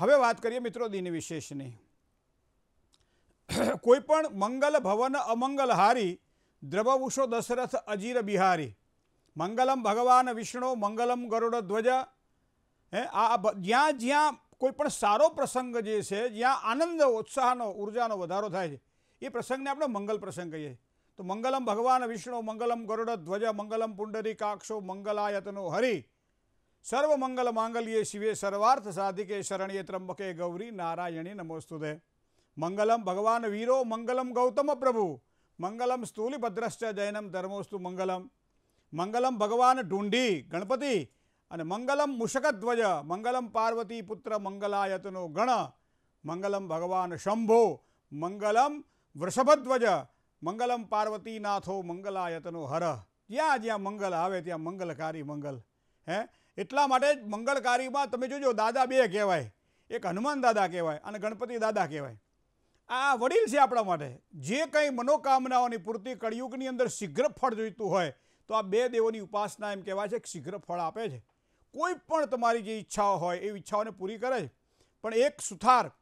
હવે વાત કરીએ મિત્રો દિન વિશેષની કોઈપણ મંગલ ભવન અમંગલહારી દ્રવવુષો દશરથ અજીર બિહારી મંગલમ ભગવાન વિષ્ણુ મંગલમ ગરુડ ધ્વજ હે આ જ્યાં જ્યાં કોઈ પણ સારો પ્રસંગ જે છે જ્યાં આનંદ ઉત્સાહનો ઉર્જાનો વધારો થાય છે એ પ્રસંગને આપણે મંગલ પ્રસંગ કહીએ તો મંગલમ ભગવાન વિષ્ણુ મંગલમ ગરુડ ધ્વજ મંગલમ પુંડરી પુંડરીકાક્ષો મંગલાયતનો હરી સર્વમંગલ માંગલ્યે શિવે સર્વાર્થ સાધિકે શરણ્યે ત્રંબકે ગૌરી નારાયણી નમોસ્તુદે મંગલમ ભગવાન વીરો મંગલમ ગૌતમ પ્રભુ મંગલમ સ્થૂલિભદ્રશ્ચ જૈનમ ધર્મોસ્તુ મંગલમ મંગલમ ભગવાન ઢૂંઢી ગણપતિ અને મંગલમ મુષકધ્વજ મંગલમ પાર્વતી પુત્ર મંગલાયતનો ગણ મંગલમ ભગવાન શંભો મંગલમ વૃષભધ્વજ મંગલમ પાર્વતીનાથો મંગલાયતનો હર જ્યાં જ્યાં મંગલ આવે ત્યાં મંગલકારી મંગલ હે એટલા માટે જ મંગળકારીમાં તમે જોજો દાદા બે કહેવાય એક હનુમાન દાદા કહેવાય અને ગણપતિ દાદા કહેવાય આ વડીલ છે આપણા માટે જે કંઈ મનોકામનાઓની પૂર્તિ કળિયુગની અંદર શીઘ્ર ફળ જોઈતું હોય તો આ બે દેવોની ઉપાસના એમ કહેવાય છે કે શીઘ્ર ફળ આપે છે કોઈ પણ તમારી જે ઈચ્છાઓ હોય એ ઈચ્છાઓને પૂરી કરે છે પણ એક સુથાર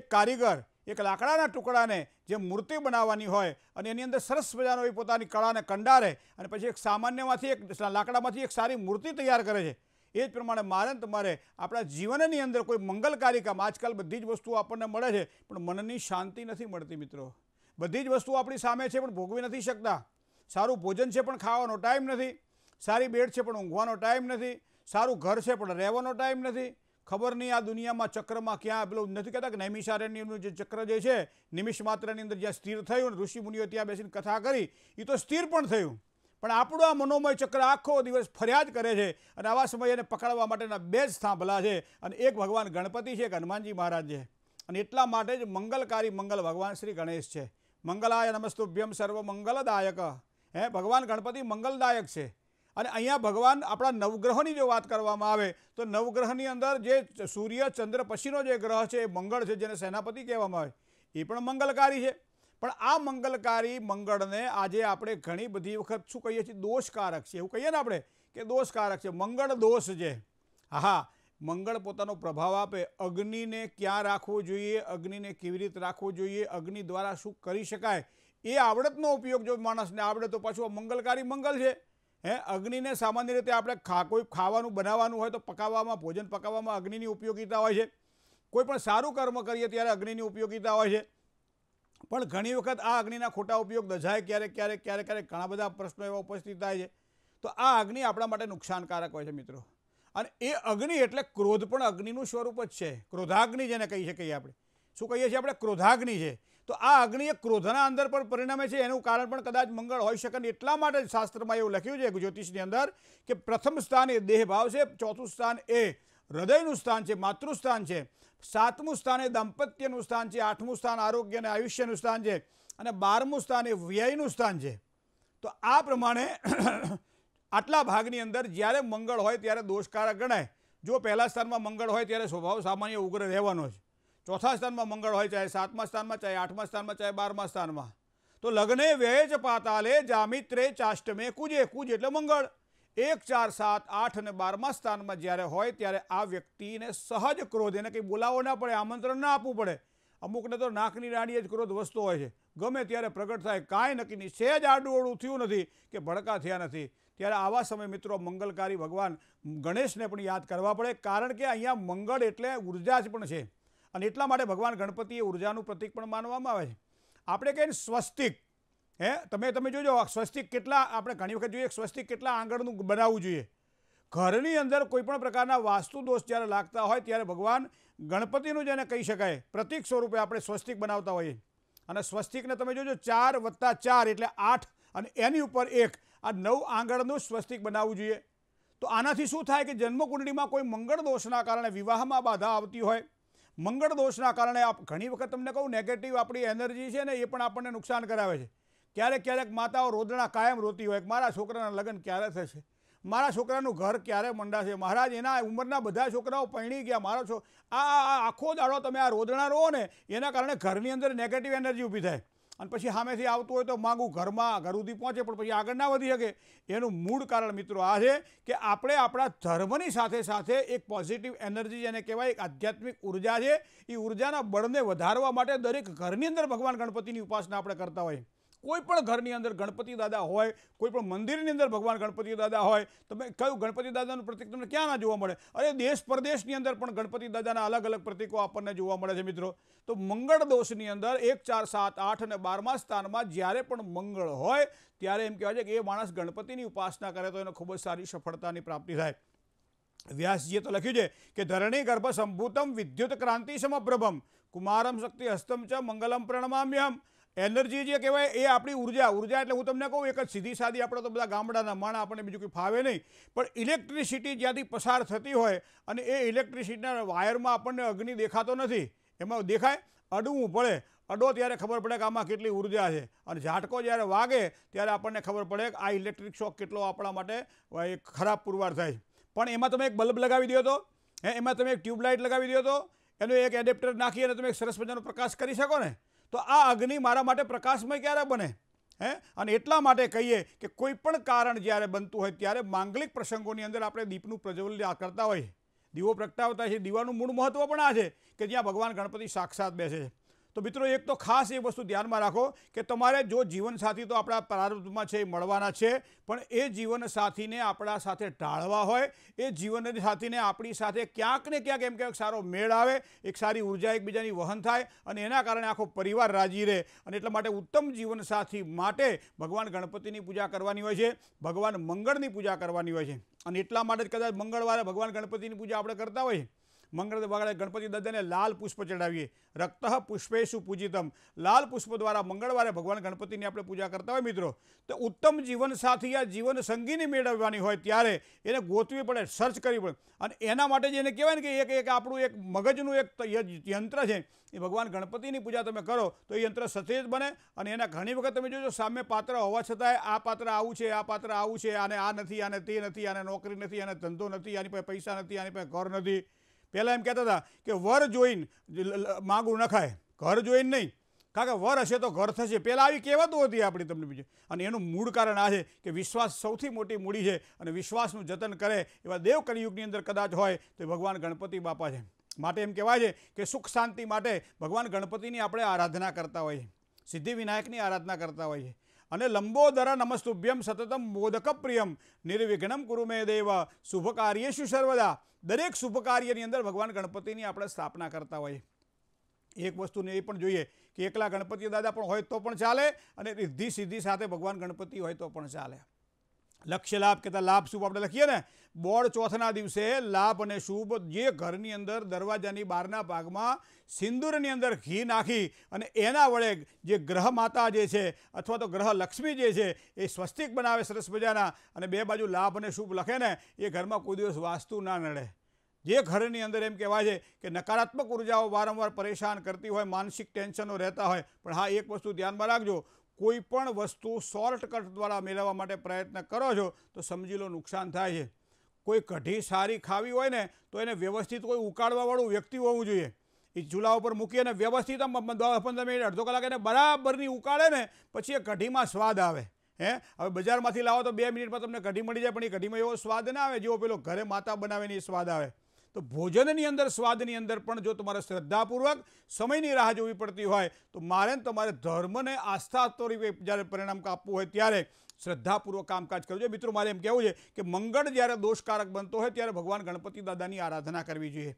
એક કારીગર એક લાકડાના ટુકડાને જે મૂર્તિ બનાવવાની હોય અને એની અંદર સરસ મજાનો એ પોતાની કળાને કંડારે અને પછી એક સામાન્યમાંથી એક લાકડામાંથી એક સારી મૂર્તિ તૈયાર કરે છે એ જ પ્રમાણે મારે તમારે આપણા જીવનની અંદર કોઈ મંગલકારી કામ આજકાલ બધી જ વસ્તુઓ આપણને મળે છે પણ મનની શાંતિ નથી મળતી મિત્રો બધી જ વસ્તુઓ આપણી સામે છે પણ ભોગવી નથી શકતા સારું ભોજન છે પણ ખાવાનો ટાઈમ નથી સારી બેડ છે પણ ઊંઘવાનો ટાઈમ નથી સારું ઘર છે પણ રહેવાનો ટાઈમ નથી ખબર નહીં આ દુનિયામાં ચક્રમાં ક્યાં પેલું નથી કહેતા કે નૈમિષારણ્યનું જે ચક્ર જે છે નિમિષ માત્રની અંદર જ્યાં સ્થિર થયું ઋષિ મુનિઓ ત્યાં બેસીને કથા કરી એ તો સ્થિર પણ થયું પણ આપણું આ મનોમય ચક્ર આખો દિવસ ફરિયાદ કરે છે અને આવા સમયે એને પકડવા માટેના બે જ થાંભલા છે અને એક ભગવાન ગણપતિ છે એક હનુમાનજી મહારાજ છે અને એટલા માટે જ મંગલકારી મંગલ ભગવાન શ્રી ગણેશ છે મંગલાય નમસ્તુભ્યમ સર્વ મંગલદાયક હે ભગવાન ગણપતિ મંગલદાયક છે અને અહીંયા ભગવાન આપણા નવગ્રહોની જો વાત કરવામાં આવે તો નવગ્રહની અંદર જે સૂર્ય ચંદ્ર પછીનો જે ગ્રહ છે એ મંગળ છે જેને સેનાપતિ કહેવામાં આવે એ પણ મંગલકારી છે પણ આ મંગલકારી મંગળને આજે આપણે ઘણી બધી વખત શું કહીએ છીએ દોષકારક છે એવું કહીએ ને આપણે કે દોષકારક છે મંગળ દોષ છે હા મંગળ પોતાનો પ્રભાવ આપે અગ્નિને ક્યાં રાખવો જોઈએ અગ્નિને કેવી રીતે રાખવો જોઈએ અગ્નિ દ્વારા શું કરી શકાય એ આવડતનો ઉપયોગ જો માણસને આવડે તો પાછું આ મંગલકારી મંગલ છે હે અગ્નિને સામાન્ય રીતે આપણે ખા કોઈ ખાવાનું બનાવવાનું હોય તો પકાવવામાં ભોજન પકાવવામાં અગ્નિની ઉપયોગીતા હોય છે કોઈ પણ સારું કર્મ કરીએ ત્યારે અગ્નિની ઉપયોગીતા હોય છે પણ ઘણી વખત આ અગ્નિના ખોટા ઉપયોગ દજાય ક્યારેક ક્યારેક ક્યારેક ક્યારેક ઘણા બધા પ્રશ્નો એવા ઉપસ્થિત થાય છે તો આ અગ્નિ આપણા માટે નુકસાનકારક હોય છે મિત્રો અને એ અગ્નિ એટલે ક્રોધ પણ અગ્નિનું સ્વરૂપ જ છે ક્રોધાગ્નિ જેને કહી શકીએ આપણે શું કહીએ છીએ આપણે ક્રોધાગ્નિ છે તો આ અગ્નિ એ ક્રોધના અંદર પણ પરિણમે છે એનું કારણ પણ કદાચ મંગળ હોઈ શકે એટલા માટે શાસ્ત્રમાં એવું લખ્યું છે જ્યોતિષની અંદર કે પ્રથમ સ્થાન એ દેહભાવ છે ચોથું સ્થાન એ હૃદયનું સ્થાન છે માતૃસ્થાન છે સાતમું સ્થાન એ દાંપત્યનું સ્થાન છે આઠમું સ્થાન આરોગ્ય અને આયુષ્યનું સ્થાન છે અને બારમું સ્થાન એ વ્યયનું સ્થાન છે તો આ પ્રમાણે આટલા ભાગની અંદર જ્યારે મંગળ હોય ત્યારે દોષકારક ગણાય જો પહેલા સ્થાનમાં મંગળ હોય ત્યારે સ્વભાવ સામાન્ય ઉગ્ર રહેવાનો છે ચોથા સ્થાનમાં મંગળ હોય ચાહે સાતમા સ્થાનમાં ચાહે આઠમા સ્થાનમાં ચાહે બારમા સ્થાનમાં તો લગ્ને વ્યય જ પાતાલે જામિત્રે ચાષ્ટમે કુજે કુજ એટલે મંગળ એક ચાર સાત આઠ અને બારમા સ્થાનમાં જ્યારે હોય ત્યારે આ વ્યક્તિને સહજ ક્રોધ એને કંઈ બોલાવો ના પડે આમંત્રણ ના આપવું પડે અમુકને તો નાકની રાણીએ જ ક્રોધ વસતો હોય છે ગમે ત્યારે પ્રગટ થાય કાંઈ નક્કી નહીં સહેજ આડુંઓળું થયું નથી કે ભડકા થયા નથી ત્યારે આવા સમય મિત્રો મંગલકારી ભગવાન ગણેશને પણ યાદ કરવા પડે કારણ કે અહીંયા મંગળ એટલે ઉર્જા જ પણ છે અને એટલા માટે ભગવાન ગણપતિએ ઉર્જાનું પ્રતિક પણ માનવામાં આવે છે આપણે કહીએ સ્વસ્તિક હે તમે તમે જોજો સ્વસ્તિક કેટલા આપણે ઘણી વખત જોઈએ સ્વસ્તિક કેટલા આંગણનું બનાવવું જોઈએ ઘરની અંદર કોઈપણ પ્રકારના વાસ્તુ દોષ જ્યારે લાગતા હોય ત્યારે ભગવાન ગણપતિનું જેને કહી શકાય પ્રતિક સ્વરૂપે આપણે સ્વસ્તિક બનાવતા હોઈએ અને સ્વસ્તિકને તમે જોજો ચાર વત્તા ચાર એટલે આઠ અને એની ઉપર એક આ નવ આંગણનું સ્વસ્તિક બનાવવું જોઈએ તો આનાથી શું થાય કે જન્મકુંડળીમાં કોઈ મંગળ દોષના કારણે વિવાહમાં બાધા આવતી હોય મંગળ દોષના કારણે ઘણી વખત તમને કહું નેગેટિવ આપણી એનર્જી છે ને એ પણ આપણને નુકસાન કરાવે છે ક્યારેક ક્યારેક માતાઓ રોદણા કાયમ રોતી હોય મારા છોકરાના લગ્ન ક્યારે થશે મારા છોકરાનું ઘર ક્યારે મંડાશે મહારાજ એના ઉંમરના બધા છોકરાઓ પરણી ગયા મારો છો આ આખો દાડો તમે આ રોદણા રહો ને એના કારણે ઘરની અંદર નેગેટિવ એનર્જી ઊભી થાય અને પછી સામેથી આવતું હોય તો માગું ઘરમાં ઘર સુધી પહોંચે પણ પછી આગળ ના વધી શકે એનું મૂળ કારણ મિત્રો આ છે કે આપણે આપણા ધર્મની સાથે સાથે એક પોઝિટિવ એનર્જી જેને કહેવાય એક આધ્યાત્મિક ઉર્જા છે એ ઉર્જાના બળને વધારવા માટે દરેક ઘરની અંદર ભગવાન ગણપતિની ઉપાસના આપણે કરતા હોઈએ કોઈ પણ ઘરની અંદર ગણપતિ દાદા હોય કોઈ પણ મંદિરની અંદર ભગવાન ગણપતિ દાદા હોય તમે કયું ગણપતિ દાદાનું પ્રતિક તમને ક્યાં ના જોવા મળે અરે દેશ પ્રદેશની અંદર પણ ગણપતિ દાદાના અલગ અલગ પ્રતિકો આપણને જોવા મળે છે મિત્રો તો મંગળ દોષની અંદર એક ચાર સાત આઠ અને બારમા સ્થાનમાં જ્યારે પણ મંગળ હોય ત્યારે એમ કહેવાય છે કે એ માણસ ગણપતિની ઉપાસના કરે તો એને ખૂબ જ સારી સફળતાની પ્રાપ્તિ થાય વ્યાસજીએ તો લખ્યું છે કે ધરણી ગર્ભ સંભૂતમ વિદ્યુત ક્રાંતિ સમપ્રભમ કુમારમ શક્તિ હસ્તમ ચ મંગલમ પ્રણમામ્યમ એનર્જી જે કહેવાય એ આપણી ઉર્જા ઉર્જા એટલે હું તમને કહું એક જ સીધી સાદી આપણે તો બધા ગામડાના માણા આપણને બીજું કંઈ ફાવે નહીં પણ ઇલેક્ટ્રિસિટી જ્યાંથી પસાર થતી હોય અને એ ઇલેક્ટ્રિસિટીના વાયરમાં આપણને અગ્નિ દેખાતો નથી એમાં દેખાય અડવું પડે અડો ત્યારે ખબર પડે કે આમાં કેટલી ઉર્જા છે અને ઝાટકો જ્યારે વાગે ત્યારે આપણને ખબર પડે કે આ ઇલેક્ટ્રિક શોખ કેટલો આપણા માટે એક ખરાબ પુરવાર થાય પણ એમાં તમે એક બલ્બ લગાવી દો તો એમાં તમે એક ટ્યુબલાઇટ લગાવી દો તો એનો એક એડેપ્ટર નાખી અને તમે એક સરસ મજાનો પ્રકાશ કરી શકો ને તો આ અગ્નિ મારા માટે પ્રકાશમય ક્યારે બને હે અને એટલા માટે કહીએ કે કોઈ પણ કારણ જ્યારે બનતું હોય ત્યારે માંગલિક પ્રસંગોની અંદર આપણે દીપનું પ્રજ્વલન કરતા હોઈએ દીવો પ્રગટાવતા છે દીવાનું મૂળ મહત્ત્વ પણ આ છે કે જ્યાં ભગવાન ગણપતિ સાક્ષાત બેસે છે તો મિત્રો એક તો ખાસ એ વસ્તુ ધ્યાનમાં રાખો કે તમારે જો જીવનસાથી તો આપણા પ્રારંભમાં છે એ મળવાના છે પણ એ જીવનસાથીને આપણા સાથે ટાળવા હોય એ સાથીને આપણી સાથે ક્યાંક ને ક્યાંક એમ ક્યાંક સારો મેળ આવે એક સારી ઉર્જા એકબીજાની વહન થાય અને એના કારણે આખો પરિવાર રાજી રહે અને એટલા માટે ઉત્તમ જીવનસાથી માટે ભગવાન ગણપતિની પૂજા કરવાની હોય છે ભગવાન મંગળની પૂજા કરવાની હોય છે અને એટલા માટે જ કદાચ મંગળવારે ભગવાન ગણપતિની પૂજા આપણે કરતા હોઈએ મંગળ બગડે ગણપતિ દત્તને લાલ પુષ્પ ચડાવીએ રક્ત પુષ્પેશુ પૂજિતમ લાલ પુષ્પ દ્વારા મંગળવારે ભગવાન ગણપતિની આપણે પૂજા કરતા હોય મિત્રો તો ઉત્તમ જીવનસાથી આ જીવન સંગીની મેળવવાની હોય ત્યારે એને ગોતવી પડે સર્ચ કરવી પડે અને એના માટે જેને કહેવાય ને કે એક એક આપણું એક મગજનું એક યંત્ર છે એ ભગવાન ગણપતિની પૂજા તમે કરો તો એ યંત્ર સચેત બને અને એના ઘણી વખત તમે જોજો સામે પાત્ર હોવા છતાંય આ પાત્ર આવું છે આ પાત્ર આવું છે આને આ નથી આને તે નથી આને નોકરી નથી આને ધંધો નથી આની પાસે પૈસા નથી આની પાસે ઘર નથી પહેલાં એમ કહેતા હતા કે વર જોઈને માગું નખાય ઘર જોઈને નહીં કારણ કે વર હશે તો ઘર થશે પહેલાં આવી કહેવાતું હતી આપણી તમને બીજું અને એનું મૂળ કારણ આ છે કે વિશ્વાસ સૌથી મોટી મૂડી છે અને વિશ્વાસનું જતન કરે એવા દેવ કલિયુગની અંદર કદાચ હોય તો ભગવાન ગણપતિ બાપા છે માટે એમ કહેવાય છે કે સુખ શાંતિ માટે ભગવાન ગણપતિની આપણે આરાધના કરતા હોઈએ સિદ્ધિવિનાયકની આરાધના કરતા હોઈએ છીએ અને લંબોદરા નમસ્તુભ્યમ સતતમ પ્રિયમ નિર્વિઘ્નમ કુરુ મે દેવ શુભ શું સર્વદા દરેક શુભ કાર્યની અંદર ભગવાન ગણપતિની આપણે સ્થાપના કરતા હોય એક વસ્તુને એ પણ જોઈએ કે એકલા ગણપતિ દાદા પણ હોય તો પણ ચાલે અને રિદ્ધિ સિદ્ધિ સાથે ભગવાન ગણપતિ હોય તો પણ ચાલે લક્ષ્ય લાભ કહેતા લાભ શુભ આપણે લખીએ ને બોર્ડ ચોથના દિવસે લાભ અને શુભ જે ઘરની અંદર દરવાજાની બહારના ભાગમાં સિંદૂરની અંદર ઘી નાખી અને એના વડે જે ગ્રહ માતા જે છે અથવા તો ગ્રહ લક્ષ્મી જે છે એ સ્વસ્તિક બનાવે સરસ મજાના અને બે બાજુ લાભ અને શુભ લખે ને એ ઘરમાં કોઈ દિવસ વાસ્તુ ના નડે જે ઘરની અંદર એમ કહેવાય છે કે નકારાત્મક ઉર્જાઓ વારંવાર પરેશાન કરતી હોય માનસિક ટેન્શનો રહેતા હોય પણ હા એક વસ્તુ ધ્યાનમાં રાખજો કોઈ પણ વસ્તુ શોર્ટકટ દ્વારા મેળવવા માટે પ્રયત્ન કરો છો તો સમજી લો નુકસાન થાય છે કોઈ કઢી સારી ખાવી હોય ને તો એને વ્યવસ્થિત કોઈ ઉકાળવાવાળું વ્યક્તિ હોવું જોઈએ એ ચૂલા ઉપર મૂકી અને વ્યવસ્થિત પંદર મિનિટ અડધો કલાક એને બરાબરની ઉકાળે ને પછી એ કઢીમાં સ્વાદ આવે હે હવે બજારમાંથી લાવો તો બે મિનિટમાં તમને કઢી મળી જાય પણ એ કઢીમાં એવો સ્વાદ ના આવે જેવો પેલો ઘરે માતા બનાવેને સ્વાદ આવે તો ભોજનની અંદર સ્વાદની અંદર પણ જો તમારે શ્રદ્ધાપૂર્વક સમયની રાહ જોવી પડતી હોય તો મારે તમારે ધર્મને આસ્થા તરીકે જ્યારે પરિણામ આપવું હોય ત્યારે શ્રદ્ધાપૂર્વક કામકાજ કરવું જોઈએ મિત્રો મારે એમ કહેવું છે કે મંગળ જ્યારે દોષકારક બનતો હોય ત્યારે ભગવાન ગણપતિ દાદાની આરાધના કરવી જોઈએ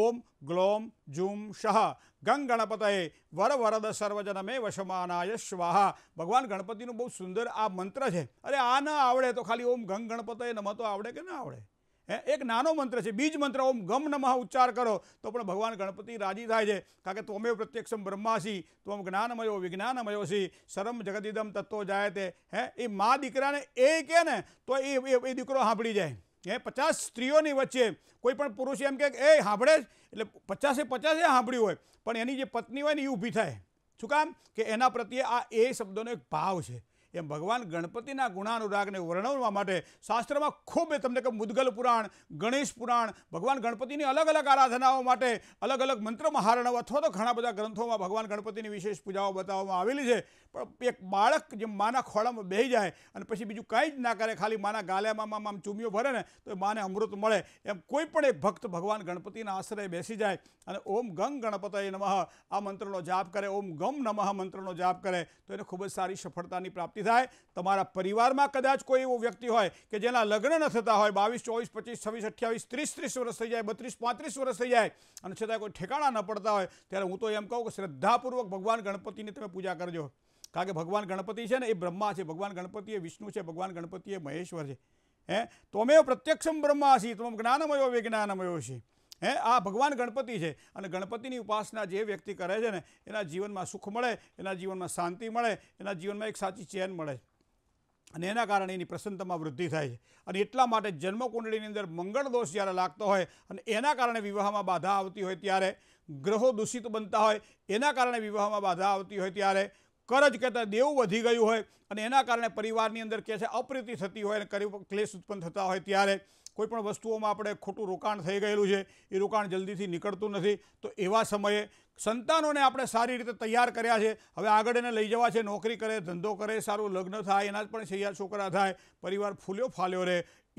ઓમ ગ્લોમ જુમ શહ ગંગ ગણપતએ વર વરદ સર્વજનમે વશમાનાય સ્વાહા ભગવાન ગણપતિનું બહુ સુંદર આ મંત્ર છે અરે આ ના આવડે તો ખાલી ઓમ ગંગ ગણપતયે નમતો આવડે કે ના આવડે એક નાનો મંત્ર છે બીજ મંત્ર ઓમ ગમ નમઃ ઉચ્ચાર કરો તો પણ ભગવાન ગણપતિ રાજી થાય છે કારણ કે તમે પ્રત્યક્ષમ બ્રહ્માસી ત્વમ જ્ઞાનમયો વિજ્ઞાનમયો સી શરમ જગદિદમ તત્વો જાય તે હે એ મા દીકરાને એ કહે ને તો એ એ દીકરો સાંભળી જાય એ પચાસ સ્ત્રીઓની વચ્ચે કોઈ પણ પુરુષ એમ કે એ સાંભળે એટલે પચાસે પચાસે સાંભળ્યું હોય પણ એની જે પત્ની હોય ને એ ઊભી થાય શું કામ કે એના પ્રત્યે આ એ શબ્દોનો એક ભાવ છે એમ ભગવાન ગણપતિના ગુણાનુરાગને વર્ણવવા માટે શાસ્ત્રમાં ખૂબ એ તમને કે મુદગલ પુરાણ ગણેશ પુરાણ ભગવાન ગણપતિની અલગ અલગ આરાધનાઓ માટે અલગ અલગ મંત્ર મહારણો અથવા તો ઘણા બધા ગ્રંથોમાં ભગવાન ગણપતિની વિશેષ પૂજાઓ બતાવવામાં આવેલી છે પણ એક બાળક જે માના ખોળામાં બેહી જાય અને પછી બીજું કાંઈ જ ના કરે ખાલી માના ગાલ્યામાં આમ ચૂમિયો ભરે ને તો માને અમૃત મળે એમ કોઈ પણ એક ભક્ત ભગવાન ગણપતિના આશ્રય બેસી જાય અને ઓમ ગંગ ગણપતય નમઃ આ મંત્રનો જાપ કરે ઓમ ગમ નમઃ મંત્રનો જાપ કરે તો એને ખૂબ જ સારી સફળતાની પ્રાપ્તિ થાય તમારા પરિવારમાં કદાચ કોઈ એવો વ્યક્તિ હોય કે જેના લગ્ન ન થતા હોય બાવીસ ચોવીસ પચીસ છવ્વીસ અઠ્યાવીસ ત્રીસ ત્રીસ વર્ષ થઈ જાય બત્રીસ પાંત્રીસ વર્ષ થઈ જાય અને છતાં કોઈ ઠેકાણા ન પડતા હોય ત્યારે હું તો એમ કહું કે શ્રદ્ધાપૂર્વક ભગવાન ગણપતિની તમે પૂજા કરજો કારણ કે ભગવાન ગણપતિ છે ને એ બ્રહ્મા છે ભગવાન ગણપતિ એ વિષ્ણુ છે ભગવાન ગણપતિ એ મહેશ્વર છે હે તો અમે પ્રત્યક્ષમ બ્રહ્મા છીએ તમ જ્ઞાનમયો વિજ્ઞાનમયો છીએ હે આ ભગવાન ગણપતિ છે અને ગણપતિની ઉપાસના જે વ્યક્તિ કરે છે ને એના જીવનમાં સુખ મળે એના જીવનમાં શાંતિ મળે એના જીવનમાં એક સાચી ચેન મળે અને એના કારણે એની પ્રસન્નતામાં વૃદ્ધિ થાય છે અને એટલા માટે જન્મકુંડળીની અંદર મંગળ દોષ જ્યારે લાગતો હોય અને એના કારણે વિવાહમાં બાધા આવતી હોય ત્યારે ગ્રહો દૂષિત બનતા હોય એના કારણે વિવાહમાં બાધા આવતી હોય ત્યારે કરજ કહેતા દેવું વધી ગયું હોય અને એના કારણે પરિવારની અંદર કે છે અપ્રીતિ થતી હોય અને ક્લેશ ઉત્પન્ન થતા હોય ત્યારે કોઈપણ વસ્તુઓમાં આપણે ખોટું રોકાણ થઈ ગયેલું છે એ રોકાણ જલ્દીથી નીકળતું નથી તો એવા સમયે સંતાનોને આપણે સારી રીતે તૈયાર કર્યા છે હવે આગળ એને લઈ જવા છે નોકરી કરે ધંધો કરે સારું લગ્ન થાય એના જ પણ સૈયા છોકરા થાય પરિવાર ફૂલ્યો ફાલ્યો રહે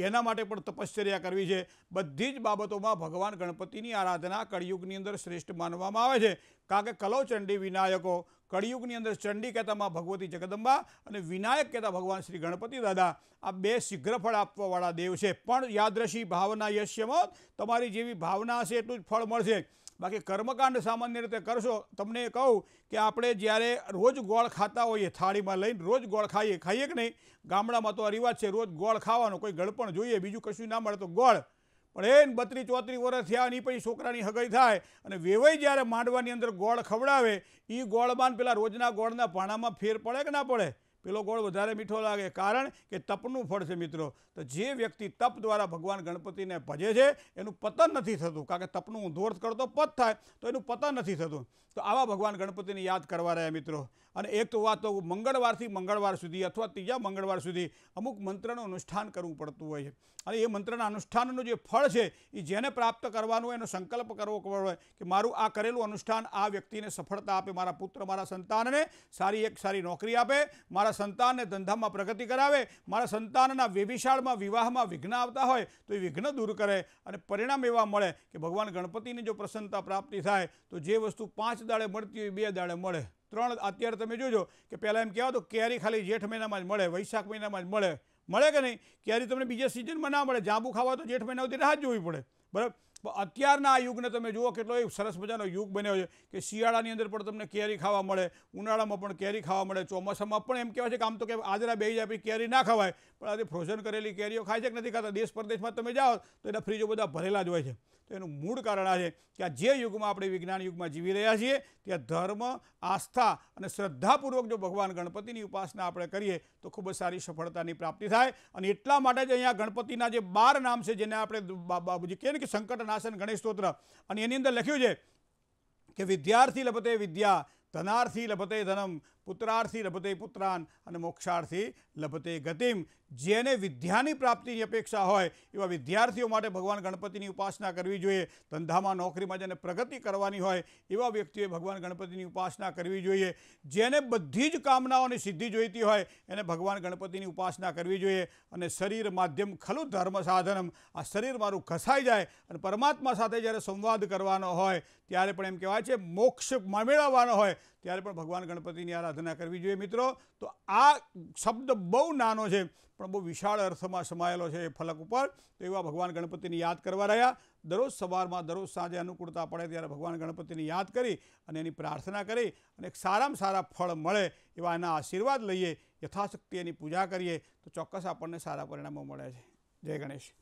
એના માટે પણ તપશ્ચર્યા કરવી છે બધી જ બાબતોમાં ભગવાન ગણપતિની આરાધના કળિયુગની અંદર શ્રેષ્ઠ માનવામાં આવે છે કારણ કે કલો વિનાયકો કળિયુગની અંદર ચંડી કહેતા માં ભગવતી જગદંબા અને વિનાયક કહેતા ભગવાન શ્રી ગણપતિ દાદા આ બે શીઘ્રફળ આપવાવાળા દેવ છે પણ યાદ્રશી ભાવના યશ્યમત તમારી જેવી ભાવના હશે એટલું જ ફળ મળશે બાકી કર્મકાંડ સામાન્ય રીતે કરશો તમને કહું કે આપણે જ્યારે રોજ ગોળ ખાતા હોઈએ થાળીમાં લઈને રોજ ગોળ ખાઈએ ખાઈએ કે નહીં ગામડામાં તો આ રિવાજ છે રોજ ગોળ ખાવાનો કોઈ ગળપણ જોઈએ બીજું કશું ના મળે તો ગોળ પણ એને બત્રીસ ચોત્રીસ વર્ષ થયા અને એ પછી છોકરાની હગઈ થાય અને વેવાઈ જ્યારે માંડવાની અંદર ગોળ ખવડાવે એ ગોળમાં પેલા રોજના ગોળના પાણામાં ફેર પડે કે ના પડે પેલો ગોળ વધારે મીઠો લાગે કારણ કે તપનું ફળ છે મિત્રો તો જે વ્યક્તિ તપ દ્વારા ભગવાન ગણપતિને ભજે છે એનું પતન નથી થતું કારણ કે તપનું ઊંધોર્થ કરતો પત થાય તો એનું પતન નથી થતું તો આવા ભગવાન ગણપતિને યાદ કરવા રહ્યા મિત્રો અને એક તો વાત તો મંગળવારથી મંગળવાર સુધી અથવા ત્રીજા મંગળવાર સુધી અમુક મંત્રનું અનુષ્ઠાન કરવું પડતું હોય છે અને એ મંત્રના અનુષ્ઠાનનું જે ફળ છે એ જેને પ્રાપ્ત કરવાનું એનો સંકલ્પ કરવો પડે કે મારું આ કરેલું અનુષ્ઠાન આ વ્યક્તિને સફળતા આપે મારા પુત્ર મારા સંતાનને સારી એક સારી નોકરી આપે મારા સંતાનને ધંધામાં પ્રગતિ કરાવે મારા સંતાનના વ્યભિશાળમાં વિવાહમાં વિઘ્ન આવતા હોય તો એ વિઘ્ન દૂર કરે અને પરિણામ એવા મળે કે ભગવાન ગણપતિની જો પ્રસન્નતા પ્રાપ્તિ થાય તો જે વસ્તુ પાંચ દાડે મળતી હોય બે દાડે મળે ત્રણ અત્યારે તમે જોજો કે પહેલાં એમ કહેવા તો કેરી ખાલી જેઠ મહિનામાં જ મળે વૈશાખ મહિનામાં જ મળે મળે કે નહીં કેરી તમને બીજા સિઝનમાં ના મળે જાંબુ ખાવા તો જેઠ મહિના સુધી રાહ જોવી પડે બરાબર અત્યારના આ યુગને તમે જુઓ કેટલો એક સરસ મજાનો યુગ બન્યો છે કે શિયાળાની અંદર પણ તમને કેરી ખાવા મળે ઉનાળામાં પણ કેરી ખાવા મળે ચોમાસામાં પણ એમ કહેવાય છે કે આમ તો કે આજરા બે જાય પછી કેરી ના ખવાય પણ આજે ફ્રોઝન કરેલી કેરીઓ ખાય છે કે નથી ખાતા દેશ પરદેશમાં તમે જાઓ તો એના ફ્રીજો બધા ભરેલા જ હોય છે તો એનું મૂળ કારણ આ છે કે આ જે યુગમાં આપણે વિજ્ઞાન યુગમાં જીવી રહ્યા છીએ ત્યાં ધર્મ આસ્થા અને શ્રદ્ધાપૂર્વક જો ભગવાન ગણપતિની ઉપાસના આપણે કરીએ તો ખૂબ જ સારી સફળતાની પ્રાપ્તિ થાય અને એટલા માટે જ અહીંયા ગણપતિના જે બાર નામ છે જેને આપણે કહે ને કે સંકટનાશન ગણેશ સ્તોત્ર અને એની અંદર લખ્યું છે કે વિદ્યાર્થી લભતે વિદ્યા ધનાર્થી લભતે ધનમ પુત્રાર્થી લભતે પુત્રાન અને મોક્ષાર્થી લભતે ગતિમ જેને વિદ્યાની પ્રાપ્તિની અપેક્ષા હોય એવા વિદ્યાર્થીઓ માટે ભગવાન ગણપતિની ઉપાસના કરવી જોઈએ ધંધામાં નોકરીમાં જેને પ્રગતિ કરવાની હોય એવા વ્યક્તિએ ભગવાન ગણપતિની ઉપાસના કરવી જોઈએ જેને બધી જ કામનાઓની સિદ્ધિ જોઈતી હોય એને ભગવાન ગણપતિની ઉપાસના કરવી જોઈએ અને શરીર માધ્યમ ખલું ધર્મ સાધનમ આ શરીર મારું ઘસાઈ જાય અને પરમાત્મા સાથે જ્યારે સંવાદ કરવાનો હોય ત્યારે પણ એમ કહેવાય છે મોક્ષ મેળવવાનો હોય ત્યારે પણ ભગવાન ગણપતિની આરાધના કરવી જોઈએ મિત્રો તો આ શબ્દ બહુ નાનો છે પણ બહુ વિશાળ અર્થમાં સમાયેલો છે એ ફલક ઉપર તો એવા ભગવાન ગણપતિની યાદ કરવા રહ્યા દરરોજ સવારમાં દરરોજ સાંજે અનુકૂળતા પડે ત્યારે ભગવાન ગણપતિની યાદ કરી અને એની પ્રાર્થના કરી અને સારામાં સારા ફળ મળે એવા એના આશીર્વાદ લઈએ યથાશક્તિ એની પૂજા કરીએ તો ચોક્કસ આપણને સારા પરિણામો મળે છે જય ગણેશ